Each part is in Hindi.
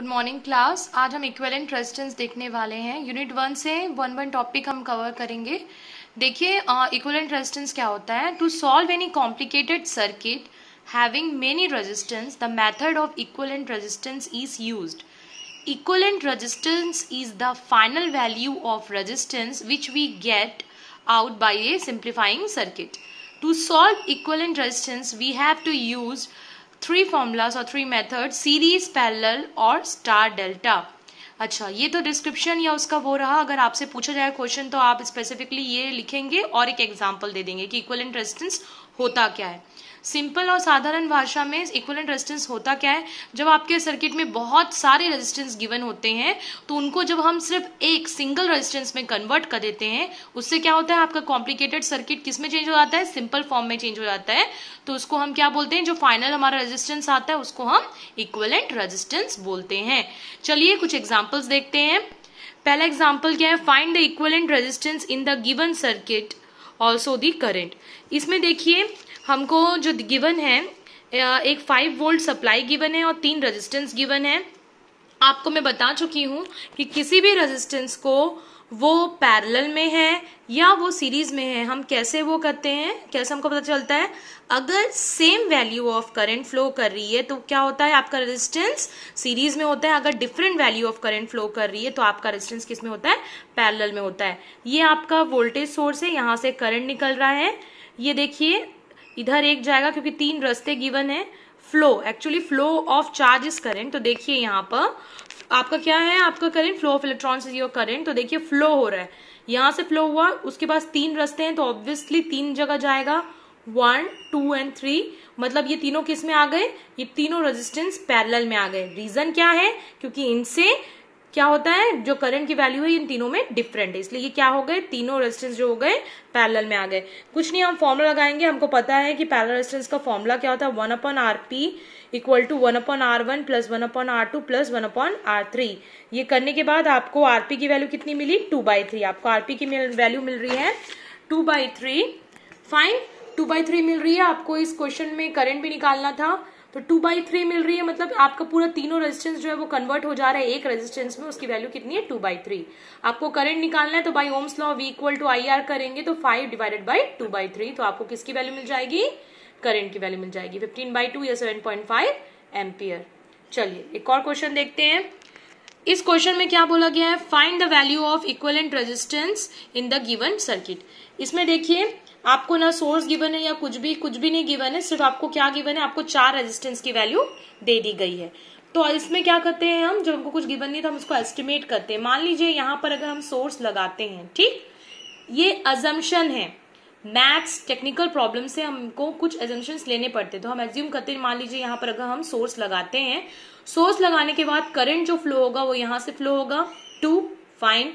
गुड मॉर्निंग क्लास आज हम इक्वेलेंट रेजिस्टेंस देखने वाले हैं यूनिट वन से वन वन टॉपिक हम कवर करेंगे देखिए इक्वेलेंट रेजिस्टेंस क्या होता है to solve any complicated circuit having many resistance the method of equivalent resistance is used equivalent resistance is the final value of resistance which we get out by a simplifying circuit to solve equivalent resistance we have to use three formulas or three methods series parallel or star delta अच्छा ये तो डिस्क्रिप्शन या उसका वो रहा अगर आपसे पूछा जाए क्वेश्चन तो आप स्पेसिफिकली ये लिखेंगे और एक एग्जाम्पल दे देंगे कि इक्वल रेजिस्टेंस होता क्या है सिंपल और साधारण भाषा में इक्वल रेजिस्टेंस होता क्या है जब आपके सर्किट में बहुत सारे रेजिस्टेंस गिवन होते हैं तो उनको जब हम सिर्फ एक सिंगल रेजिस्टेंस में कन्वर्ट कर देते हैं उससे क्या होता है आपका कॉम्प्लिकेटेड सर्किट किस में चेंज हो जाता है सिंपल फॉर्म में चेंज हो जाता है तो उसको हम क्या बोलते हैं जो फाइनल हमारा रेजिस्टेंस आता है उसको हम इक्वलेंट रेजिस्टेंस बोलते हैं चलिए कुछ एग्जाम्पल एग्जाम्पल्स देखते हैं पहला एग्जाम्पल क्या है find the equivalent resistance in the given circuit also the current इसमें देखिए हमको जो गिवन है एक फाइव वोल्ट सप्लाई गिवन है और तीन रेजिस्टेंस गिवन है आपको मैं बता चुकी हूँ कि किसी भी रेजिस्टेंस को वो पैरेलल में है या वो सीरीज में है हम कैसे वो करते हैं कैसे हमको पता चलता है अगर same value of current flow कर रही है तो क्या होता है आपका रेजिस्टेंस सीरीज में होता है अगर different value of current flow कर रही है तो आपका रेजिस्टेंस किस में होता है पैरेलल में होता है ये आपका वोल्टेज सोर्स है यहाँ से करंट निकल रहा है ये देखिए इधर एक जाएगा क्योंकि तीन रस्ते गिवन है flow actually flow of charge is current तो देखिए यहाँ पर आपका क्या है आपका current flow of electron is your current तो देखिए फ्लो हो रहा है यहां से फ्लो हुआ उसके पास तीन रस्ते हैं तो ऑब्वियसली तीन जगह जाएगा वन टू एंड थ्री मतलब ये तीनों किस में आ गए ये तीनों रेजिस्टेंस पैरेलल में आ गए रीजन क्या है क्योंकि इनसे क्या होता है जो करंट की वैल्यू है इन तीनों में डिफरेंट है इसलिए ये क्या हो गए तीनों रेजिस्टेंस जो हो गए पैरेलल में आ गए कुछ नहीं हम फॉर्मूला लगाएंगे हमको पता है कि पैरेलल रेजिस्टेंस का फॉर्मूला क्या होता है one upon R P equal to one upon R one plus one upon R two plus one upon R three ये करने के बाद आपको आरपी की वैल्यू कितनी मिली टू बाई थ्री आपको आरपी की वैल्यू मिल रही है two by three fine two by three मिल रही है आपको इस क्वेश्चन में करंट भी निकालना था तो टू बाई थ्री मिल रही है मतलब आपका पूरा तीनों रेजिस्टेंस जो है वो कन्वर्ट हो जा रहा है एक रेजिस्टेंस में उसकी वैल्यू कितनी है टू बाई थ्री आपको करंट निकालना है तो by Ohm's law V equal to I R करेंगे तो five divided by two by three तो आपको किसकी वैल्यू मिल जाएगी करंट की वैल्यू मिल जाएगी फिफ्टीन बाई टू या सेवन पॉइंट फाइव एम्पियर चलिए एक और क्वेश्चन देखते हैं इस क्वेश्चन में क्या बोला गया है find the value of equivalent resistance in the given circuit इसमें देखिए आपको ना सोर्स गिवन है या कुछ भी कुछ भी नहीं गिवन है सिर्फ आपको क्या गिवन है आपको चार रेजिस्टेंस की वैल्यू दे दी गई है तो इसमें क्या करते हैं हम जब हमको कुछ गिवन नहीं था हम उसको एस्टिमेट करते हैं मान लीजिए यहाँ पर अगर हम सोर्स लगाते हैं ठीक ये अजम्पन है मैथ्स टेक्निकल प्रॉब्लम से हमको कुछ एजेंशन लेने पड़ते तो हम एज्यूम करते मान लीजिए यहाँ पर अगर हम सोर्स लगाते हैं सोर्स लगाने के बाद करंट जो फ्लो होगा वो यहाँ से फ्लो होगा टू फाइन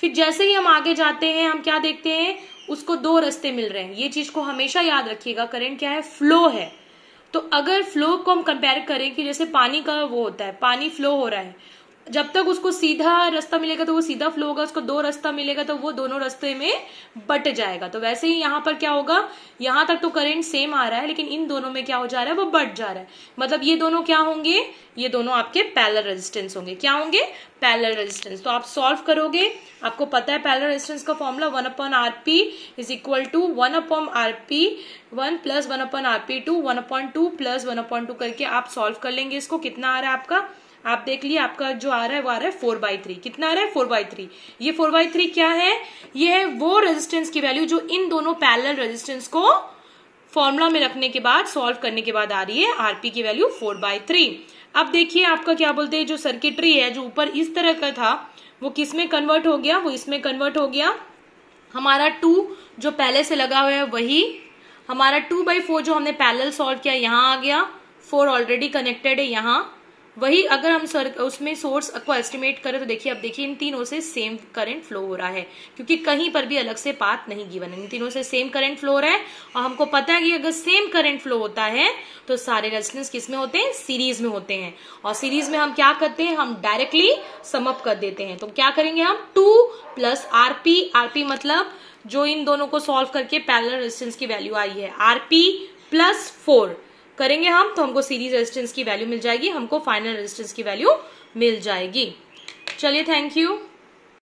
फिर जैसे ही हम आगे जाते हैं हम क्या देखते हैं उसको दो रस्ते मिल रहे हैं ये चीज को हमेशा याद रखिएगा करंट क्या है फ्लो है तो अगर फ्लो को हम कंपेयर करें कि जैसे पानी का वो होता है पानी फ्लो हो रहा है जब तक उसको सीधा रास्ता मिलेगा तो वो सीधा फ्लो होगा उसको दो रास्ता मिलेगा तो वो दोनों रास्ते में बट जाएगा तो वैसे ही यहाँ पर क्या होगा यहां तक तो करंट सेम आ रहा है लेकिन इन दोनों में क्या हो जा रहा है वो बट जा रहा है मतलब ये दोनों क्या होंगे ये दोनों आपके पैलर रेजिस्टेंस होंगे क्या होंगे पैलर रेजिस्टेंस तो आप सॉल्व करोगे आपको पता है पैलर रेजिस्टेंस का formula one upon R P is equal to one upon R P one plus one upon R P two one upon two plus one upon two करके आप सॉल्व कर लेंगे इसको कितना आ रहा है आपका आप देख लिए आपका जो आ रहा है वो आ रहा है फोर बाई थ्री कितना आ रहा है फोर बाई थ्री ये फोर बाई थ्री क्या है ये है वो रेजिस्टेंस की वैल्यू जो इन दोनों पैरल रेजिस्टेंस को फॉर्मूला में रखने के बाद सॉल्व करने के बाद आ रही है आरपी की वैल्यू फोर बाई थ्री अब देखिए आपका क्या बोलते हैं जो सर्किटरी है जो ऊपर इस तरह का था वो किसमें कन्वर्ट हो गया वो इसमें कन्वर्ट हो गया हमारा टू जो पहले से लगा हुआ है वही हमारा टू बाई फोर जो हमने पैरेलल सॉल्व किया यहाँ आ गया फोर ऑलरेडी कनेक्टेड है यहाँ वही अगर हम सर उसमें सोर्स को एस्टिमेट करें तो देखिए अब देखिए इन तीनों से सेम करंट फ्लो हो रहा है क्योंकि कहीं पर भी अलग से पाथ नहीं गिवन है इन तीनों से सेम करंट फ्लो हो रहा है और हमको पता है कि अगर सेम करंट फ्लो होता है तो सारे रेजिस्टेंस किसमें होते हैं सीरीज में होते हैं और सीरीज में हम क्या करते हैं हम डायरेक्टली समअप कर देते हैं तो क्या करेंगे हम टू प्लस आरपी आरपी मतलब जो इन दोनों को सॉल्व करके पैरेलल रेजिस्टेंस की वैल्यू आई है आरपी प्लस फोर करेंगे हम तो हमको सीरीज रेजिस्टेंस की वैल्यू मिल जाएगी हमको फाइनल रेजिस्टेंस की वैल्यू मिल जाएगी चलिए थैंक यू